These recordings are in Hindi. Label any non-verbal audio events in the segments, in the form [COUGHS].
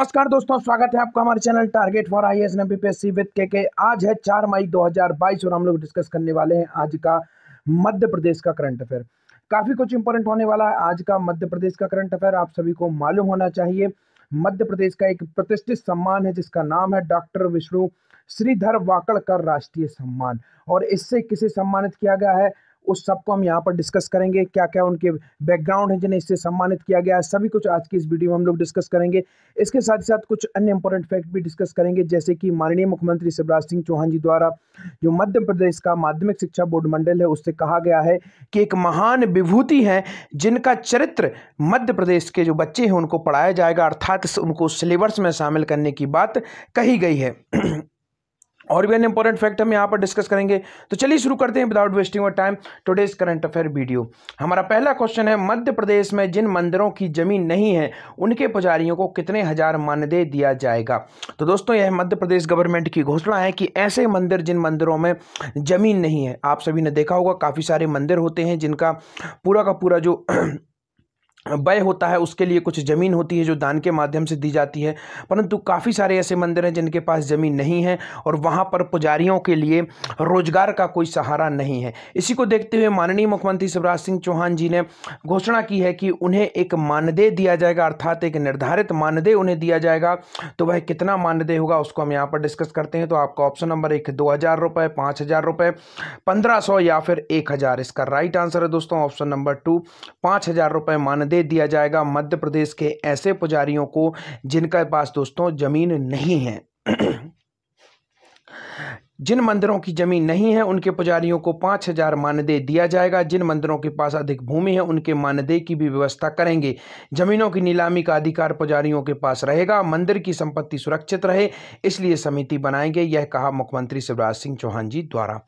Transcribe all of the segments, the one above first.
नमस्कार दोस्तों स्वागत है आपका हमारे channel target for I S MBPSC with K K आज है चार मई 2022 और हम लोग डिस्कस करने वाले हैं आज का मध्य प्रदेश का करंट अफेयर काफ़ी कुछ इंपॉर्टेंट होने वाला है आज का मध्य प्रदेश का करंट अफेयर आप सभी को मालूम होना चाहिए मध्य प्रदेश का एक प्रतिष्ठित सम्मान है जिसका नाम है डॉक्टर विष्णु श्रीधर वाकड़ का राष्ट्रीय सम्मान और इससे किसे सम्मानित किया गया है उस सबको हम यहाँ पर डिस्कस करेंगे क्या क्या उनके बैकग्राउंड है जिन्हें इससे सम्मानित किया गया है सभी कुछ आज की इस वीडियो में हम लोग डिस्कस करेंगे इसके साथ ही साथ कुछ अन्य इंपॉर्टेंट फैक्ट भी डिस्कस करेंगे जैसे कि माननीय मुख्यमंत्री शिवराज सिंह चौहान जी द्वारा जो मध्य प्रदेश का माध्यमिक शिक्षा बोर्ड मंडल है उससे कहा गया है कि एक महान विभूति है जिनका चरित्र मध्य प्रदेश के जो बच्चे हैं उनको पढ़ाया जाएगा अर्थात उनको सिलेबस में शामिल करने की बात कही गई है और भी अन्य इंपॉर्टेंट फैक्ट हम यहाँ पर डिस्कस करेंगे तो चलिए शुरू करते हैं विदाउट वेस्टिंग और time today's current affair video हमारा पहला क्वेश्चन है मध्य प्रदेश में जिन मंदिरों की जमीन नहीं है उनके पुजारियों को कितने हजार मानदेय दिया जाएगा तो दोस्तों यह मध्य प्रदेश गवर्नमेंट की घोषणा है कि ऐसे मंदिर जिन मंदिरों में जमीन नहीं है आप सभी ने देखा होगा काफ़ी सारे मंदिर होते हैं जिनका पूरा का पूरा जो व्यय होता है उसके लिए कुछ ज़मीन होती है जो दान के माध्यम से दी जाती है परंतु काफ़ी सारे ऐसे मंदिर हैं जिनके पास ज़मीन नहीं है और वहाँ पर पुजारियों के लिए रोजगार का कोई सहारा नहीं है इसी को देखते हुए माननीय मुख्यमंत्री शिवराज सिंह चौहान जी ने घोषणा की है कि उन्हें एक मानदेय दिया जाएगा अर्थात एक निर्धारित मानदेय उन्हें दिया जाएगा तो वह कितना मानदेय होगा उसको हम यहाँ पर डिस्कस करते हैं तो आपका ऑप्शन नंबर एक दो हज़ार रुपये पाँच हज़ार रुपये पंद्रह सौ या फिर एक हज़ार इसका राइट आंसर है दोस्तों ऑप्शन नंबर टू पाँच हज़ार रुपये मानदेय दे दिया जाएगा मध्य प्रदेश के ऐसे पुजारियों को जिनके पास दोस्तों ज़मीन नहीं है जिन मंदिरों की जमीन नहीं है उनके पुजारियों को पाँच हजार मानदेय दिया जाएगा जिन मंदिरों के पास अधिक भूमि है उनके मानदेय की भी व्यवस्था करेंगे जमीनों की नीलामी का अधिकार पुजारियों के पास रहेगा मंदिर की संपत्ति सुरक्षित रहे इसलिए समिति बनाएंगे यह कहा मुख्यमंत्री शिवराज सिंह चौहान जी द्वारा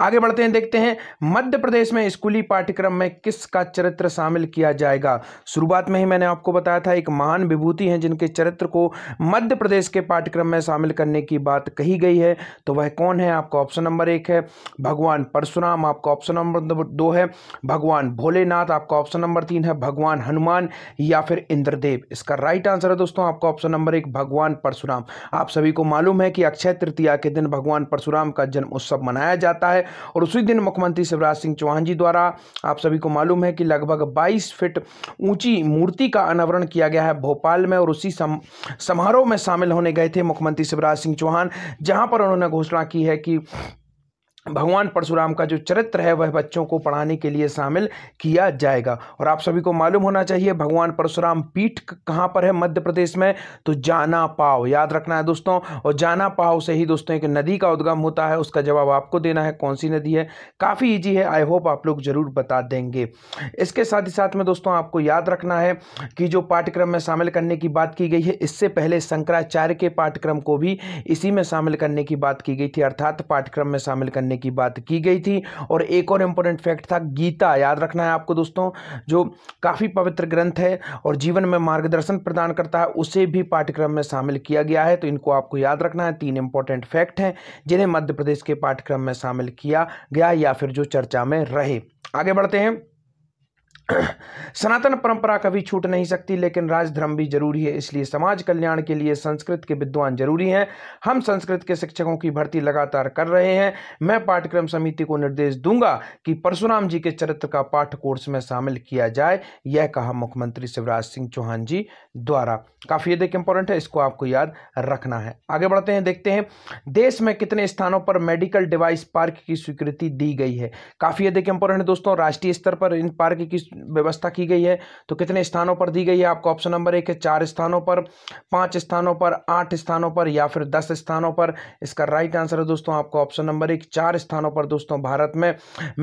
आगे बढ़ते हैं देखते हैं मध्य प्रदेश में स्कूली पाठ्यक्रम में किसका चरित्र शामिल किया जाएगा शुरुआत में ही मैंने आपको बताया था एक महान विभूति हैं जिनके चरित्र को मध्य प्रदेश के पाठ्यक्रम में शामिल करने की बात कही गई है तो वह कौन है आपका ऑप्शन नंबर एक है भगवान परशुराम आपका ऑप्शन नंबर दो है भगवान भोलेनाथ आपका ऑप्शन नंबर तीन है भगवान हनुमान या फिर इंद्रदेव इसका राइट आंसर है दोस्तों आपका ऑप्शन नंबर एक भगवान परशुराम आप सभी को मालूम है कि अक्षय तृतीया के दिन भगवान परशुराम का जन्म उत्सव मनाया जाता है है और उसी दिन मुख्यमंत्री शिवराज सिंह चौहान जी द्वारा आप सभी को मालूम है कि लगभग 22 फीट ऊंची मूर्ति का अनावरण किया गया है भोपाल में और उसी सम, समारोह में शामिल होने गए थे मुख्यमंत्री शिवराज सिंह चौहान जहां पर उन्होंने घोषणा की है कि भगवान परशुराम का जो चरित्र है वह बच्चों को पढ़ाने के लिए शामिल किया जाएगा और आप सभी को मालूम होना चाहिए भगवान परशुराम पीठ कहाँ पर है मध्य प्रदेश में तो जाना पाव याद रखना है दोस्तों और जाना पाव से ही दोस्तों एक नदी का उद्गम होता है उसका जवाब आपको देना है कौन सी नदी है काफ़ी ईजी है आई होप आप लोग ज़रूर बता देंगे इसके साथ ही साथ में दोस्तों आपको याद रखना है कि जो पाठ्यक्रम में शामिल करने की बात की गई है इससे पहले शंकराचार्य के पाठ्यक्रम को भी इसी में शामिल करने की बात की गई थी अर्थात पाठ्यक्रम में शामिल करने की बात की गई थी और एक और इम्पोर्टेंट फैक्ट था गीता याद रखना है आपको दोस्तों जो काफ़ी पवित्र ग्रंथ है और जीवन में मार्गदर्शन प्रदान करता है उसे भी पाठ्यक्रम में शामिल किया गया है तो इनको आपको याद रखना है तीन इंपॉर्टेंट फैक्ट हैं जिन्हें मध्य प्रदेश के पाठ्यक्रम में शामिल किया गया या फिर जो चर्चा में रहे आगे बढ़ते हैं [COUGHS] सनातन परंपरा कभी छूट नहीं सकती लेकिन राजधर्म भी जरूरी है इसलिए समाज कल्याण के लिए संस्कृत के विद्वान जरूरी हैं हम संस्कृत के शिक्षकों की भर्ती लगातार कर रहे हैं मैं पाठ्यक्रम समिति को निर्देश दूंगा कि परशुराम जी के चरित्र का पाठ कोर्स में शामिल किया जाए यह कहा मुख्यमंत्री शिवराज सिंह चौहान जी द्वारा काफ़ी अधिक इंपॉर्टेंट है इसको आपको याद रखना है आगे बढ़ते हैं देखते हैं देश में कितने स्थानों पर मेडिकल डिवाइस पार्क की स्वीकृति दी गई है काफ़ी अधिक इंपॉर्टेंट दोस्तों राष्ट्रीय स्तर पर इन पार्क की व्यवस्था की गई है तो कितने स्थानों पर दी गई है आपको ऑप्शन नंबर एक है चार स्थानों पर पांच स्थानों पर आठ स्थानों पर या फिर दस स्थानों पर इसका राइट आंसर है दोस्तों आपको ऑप्शन नंबर एक चार स्थानों पर दोस्तों भारत में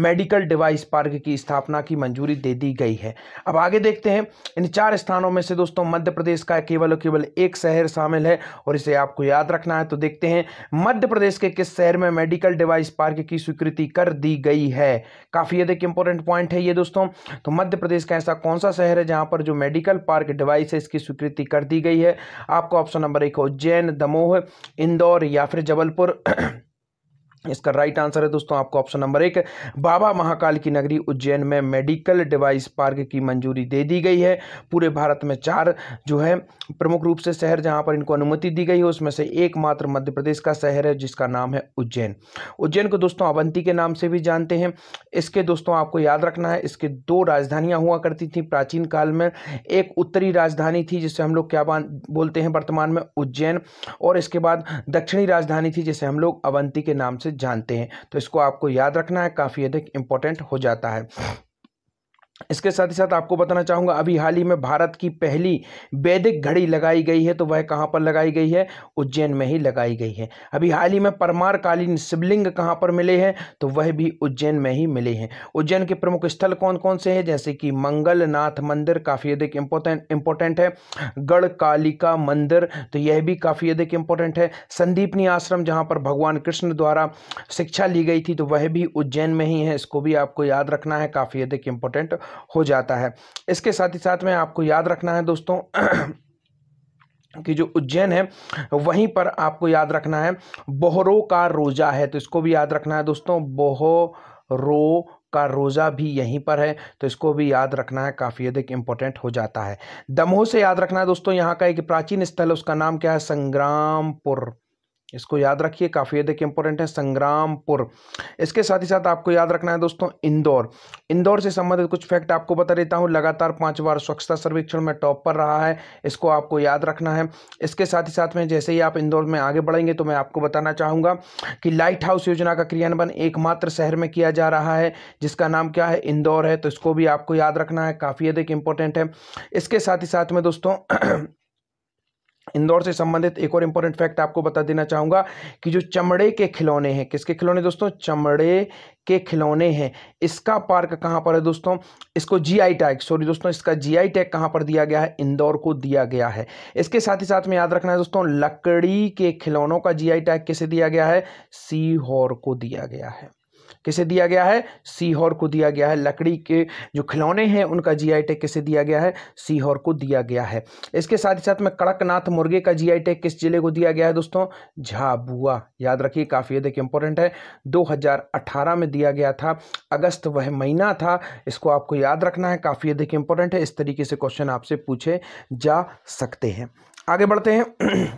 मेडिकल डिवाइस पार्क की स्थापना की मंजूरी दे दी गई है अब आगे देखते हैं इन चार स्थानों में से दोस्तों मध्य प्रदेश का केवल केवल एक शहर शामिल है और इसे आपको याद रखना है तो देखते हैं मध्य प्रदेश के किस शहर में मेडिकल डिवाइस पार्क की स्वीकृति कर दी गई है काफ़ी अधिक इंपॉर्टेंट पॉइंट है ये दोस्तों तो मध्य प्रदेश का ऐसा कौन सा शहर है जहां पर जो मेडिकल पार्क डिवाइस है इसकी स्वीकृति कर दी गई है आपको ऑप्शन नंबर एक उज्जैन दमोह इंदौर या फिर जबलपुर [CLEARS THROAT] इसका राइट आंसर है दोस्तों आपको ऑप्शन नंबर एक बाबा महाकाल की नगरी उज्जैन में मेडिकल डिवाइस पार्क की मंजूरी दे दी गई है पूरे भारत में चार जो है प्रमुख रूप से शहर जहां पर इनको अनुमति दी गई है उसमें से एकमात्र मध्य प्रदेश का शहर है जिसका नाम है उज्जैन उज्जैन को दोस्तों अवंती के नाम से भी जानते हैं इसके दोस्तों आपको याद रखना है इसके दो राजधानियाँ हुआ करती थी प्राचीन काल में एक उत्तरी राजधानी थी जिसे हम लोग क्या बोलते हैं वर्तमान में उज्जैन और इसके बाद दक्षिणी राजधानी थी जिसे हम लोग अवंती के नाम से जानते हैं तो इसको आपको याद रखना है काफ़ी अधिक इम्पोर्टेंट हो जाता है इसके साथ ही साथ आपको बताना चाहूँगा अभी हाल ही में भारत की पहली वैदिक घड़ी लगाई गई है तो वह कहाँ पर लगाई गई है उज्जैन में ही लगाई गई है अभी हाल ही में परमार कालीन शिवलिंग कहाँ पर मिले हैं तो वह भी उज्जैन में ही मिले हैं उज्जैन के प्रमुख स्थल कौन कौन से हैं जैसे कि मंगलनाथ मंदिर काफ़ी अधिक इम्पोर्टेंट इम्पोर्टेंट है गढ़ कालिका मंदिर तो यह भी काफ़ी अधिक इम्पोर्टेंट है संदीपनी आश्रम जहाँ पर भगवान कृष्ण द्वारा शिक्षा ली गई थी तो वह भी उज्जैन में ही है इसको भी आपको याद रखना है काफ़ी अधिक इम्पोर्टेंट हो जाता है इसके साथ ही साथ में आपको याद रखना है दोस्तों [CLEARS THROAT] कि जो उज्जैन है वहीं पर आपको याद रखना है बोहरो का रोज़ा है तो इसको भी याद रखना है दोस्तों बोहरो का रोज़ा भी यहीं पर है तो इसको भी याद रखना है काफ़ी अधिक इम्पोर्टेंट हो जाता है दमोह से याद रखना है दोस्तों यहाँ का एक प्राचीन स्थल उसका नाम क्या है संग्रामपुर इसको याद रखिए काफ़ी अधिक इंपॉर्टेंट है संग्रामपुर इसके साथ ही साथ आपको याद रखना है दोस्तों इंदौर इंदौर से संबंधित कुछ फैक्ट आपको बता देता हूँ लगातार पाँच बार स्वच्छता सर्वेक्षण में टॉप पर रहा है इसको आपको याद रखना है इसके साथ ही साथ में जैसे ही आप इंदौर में आगे बढ़ेंगे तो मैं आपको बताना चाहूँगा कि लाइट हाउस योजना का क्रियान्वयन एकमात्र शहर में किया जा रहा है जिसका नाम क्या है इंदौर है तो इसको भी आपको याद रखना है काफ़ी अधिक इंपॉर्टेंट है इसके साथ ही साथ में दोस्तों इंदौर से संबंधित एक और इम्पोर्टेंट फैक्ट आपको बता देना चाहूँगा कि जो चमड़े के खिलौने हैं किसके खिलौने दोस्तों चमड़े के खिलौने हैं इसका पार्क कहाँ पर है दोस्तों इसको जीआई टैग सॉरी दोस्तों इसका जीआई टैग कहाँ पर दिया गया है इंदौर को दिया गया है इसके साथ ही साथ में याद रखना है दोस्तों लकड़ी के खिलौनों का आई टैग किसे दिया गया है सीहोर को दिया गया है किसे दिया गया है सीहोर को दिया गया है लकड़ी के जो खिलौने हैं उनका जी आई टैग किसे दिया गया है सीहोर को दिया गया है इसके साथ ही साथ में कड़कनाथ मुर्गे का जी आई टैग किस जिले को दिया गया है दोस्तों झाबुआ याद रखिए काफ़ी अधिक इंपॉर्टेंट है 2018 में दिया गया था अगस्त वह महीना था इसको आपको याद रखना है काफ़ी अधिक इंपॉर्टेंट है इस तरीके से क्वेश्चन आपसे पूछे जा सकते हैं आगे बढ़ते हैं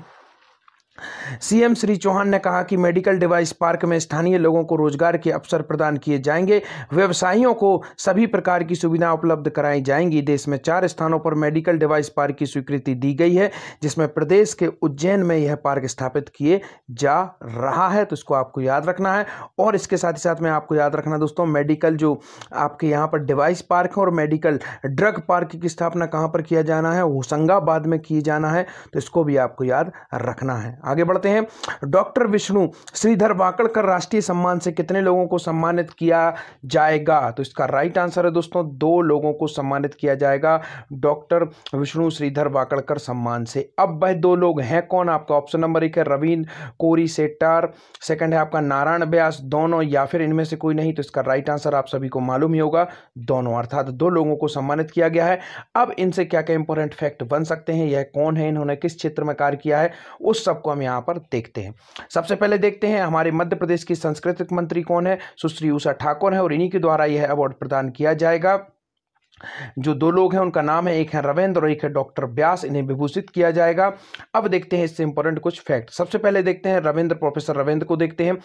सीएम श्री चौहान ने कहा कि मेडिकल डिवाइस पार्क में स्थानीय लोगों को रोजगार के अवसर प्रदान किए जाएंगे व्यवसायियों को सभी प्रकार की सुविधा उपलब्ध कराई जाएंगी देश में चार स्थानों पर मेडिकल डिवाइस पार्क की स्वीकृति दी गई है जिसमें प्रदेश के उज्जैन में यह पार्क स्थापित किए जा रहा है तो इसको आपको याद रखना है और इसके साथ ही साथ में आपको याद रखना दोस्तों मेडिकल जो आपके यहाँ पर डिवाइस पार्क है और मेडिकल ड्रग पार्क की स्थापना कहाँ पर किया जाना है होशंगाबाद में किए जाना है तो इसको भी आपको याद रखना है आगे बढ़ते हैं डॉक्टर विष्णु श्रीधर वाकड़कर राष्ट्रीय सम्मान से कितने लोगों को सम्मानित किया जाएगा तो इसका राइट आंसर है दोस्तों दो लोगों को सम्मानित किया जाएगा डॉक्टर विष्णु श्रीधर वाकड़कर सम्मान से अब वह दो लोग हैं कौन आपका ऑप्शन नंबर एक है रवीन्द्र कोरी सेट्टार सेकंड है आपका नारायण व्यास दोनों या फिर इनमें से कोई नहीं तो इसका राइट आंसर आप सभी को मालूम ही होगा दोनों अर्थात दो लोगों को सम्मानित किया गया है अब इनसे क्या क्या इंपॉर्टेंट फैक्ट बन सकते हैं यह कौन है इन्होंने किस क्षेत्र में कार्य किया है उस सबको हम यहाँ पर देखते हैं सबसे पहले देखते हैं हमारे मध्य प्रदेश की सांस्कृतिक मंत्री कौन है सुश्री उषा ठाकुर है और इन्हीं के द्वारा यह अवार्ड प्रदान किया जाएगा जो दो लोग हैं उनका नाम है एक है रविंद्र और एक है डॉक्टर ब्यास इन्हें विभूषित किया जाएगा अब देखते हैं इससे इंपॉर्टेंट कुछ फैक्ट सबसे पहले देखते हैं रविंद्र प्रोफेसर रविंद्र को देखते हैं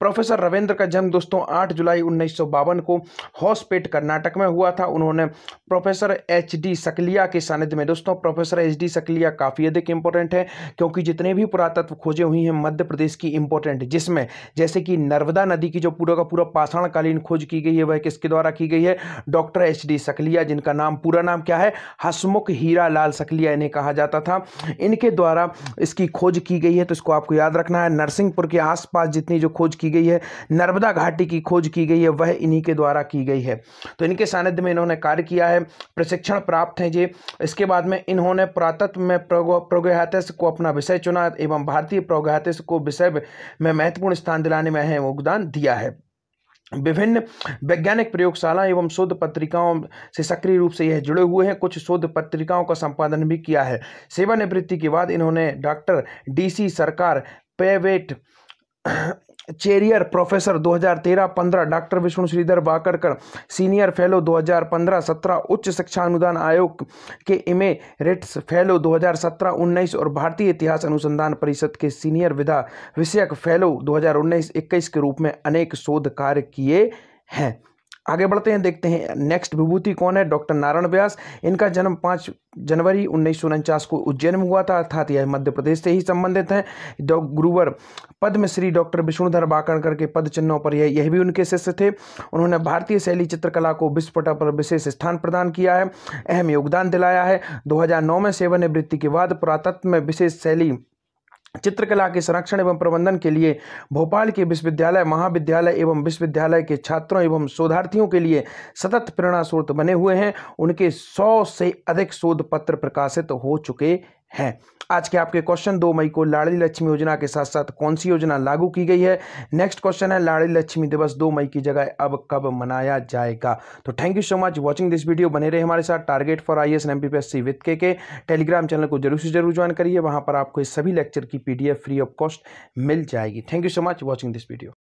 प्रोफेसर रविंद्र का जन्म दोस्तों 8 जुलाई उन्नीस को हॉस्पेट कर्नाटक में हुआ था उन्होंने प्रोफेसर एच डी सकलिया के सानिध्य में दोस्तों प्रोफेसर एच डी सकलिया काफ़ी अधिक इंपॉर्टेंट है क्योंकि जितने भी पुरातत्व खोजें हुई हैं मध्य प्रदेश की इंपॉर्टेंट जिसमें जैसे कि नर्मदा नदी की जो पूरा का पूरा पाषाणकालीन खोज की गई है वह किसके द्वारा की गई है doctor H D Sakalia Sakalia जिनका नाम पूरा नाम क्या है हसमुख हीरा लाल सकलिया इन्हें कहा जाता था इनके द्वारा इसकी खोज की गई है तो इसको आपको याद रखना है नरसिंहपुर के आसपास जितनी जो खोज की गई है नर्मदा घाटी की खोज की गई है वह इन्हीं के द्वारा की गई है तो इनके सानिध्य में इन्होंने कार्य किया है प्रशिक्षण प्राप्त हैं जी इसके बाद में इन्होंने पुरातत्व में प्रोग्रहतिस को अपना विषय चुना एवं भारतीय प्रोग्रहतिस को विषय में महत्वपूर्ण स्थान दिलाने में अहम योगदान दिया है विभिन्न वैज्ञानिक प्रयोगशाला एवं शोध पत्रिकाओं से सक्रिय रूप से यह जुड़े हुए हैं कुछ शोध पत्रिकाओं का संपादन भी किया है सेवानिवृत्ति के बाद इन्होंने doctor D C Sarkar Pavate chair professor 2013-15 doctor Vishnu Shridhar Wakankar senior fellow 2015-17 उच्च शिक्षा अनुदान आयोग के इमेरेट्स फेलो 2017-19 और भारतीय इतिहास अनुसंधान परिषद के सीनियर विधा विषयक फेलो 2019-21 के रूप में अनेक शोध कार्य किए हैं आगे बढ़ते हैं देखते हैं नेक्स्ट विभूति कौन है डॉक्टर नारायण व्यास इनका जन्म पाँच जनवरी उन्नीस को उज्जैन में हुआ था अर्थात यह मध्य प्रदेश से ही संबंधित हैं गुरुवर पद्मश्री डॉक्टर विष्णुधर वाकणकर के पद चिन्हों पर यह यह भी उनके शिष्य थे उन्होंने भारतीय शैली चित्रकला को विश्व पटा पर विशेष स्थान प्रदान किया है अहम योगदान दिलाया है दो में सेवानिवृत्ति के बाद पुरातत्व में विशेष शैली चित्रकला के संरक्षण एवं प्रबंधन के लिए भोपाल के विश्वविद्यालय महाविद्यालय एवं विश्वविद्यालय के छात्रों एवं शोधार्थियों के लिए सतत प्रेरणा स्रोत बने हुए हैं उनके सौ से अधिक शोध पत्र प्रकाशित हो चुके है आज के आपके क्वेश्चन दो मई को लाड़ी लक्ष्मी योजना के साथ साथ कौन सी योजना लागू की गई है नेक्स्ट क्वेश्चन है लाड़ी लक्ष्मी दिवस दो मई की जगह अब कब मनाया जाएगा तो thank you so much watching this video बने रहे हमारे साथ target for I S M P S C K K Telegram channel को जरूर से जरूर ज्वाइन करिए वहाँ पर आपको इस सभी लेक्चर की पी फ्री ऑफ कॉस्ट मिल जाएगी thank you so much watching this video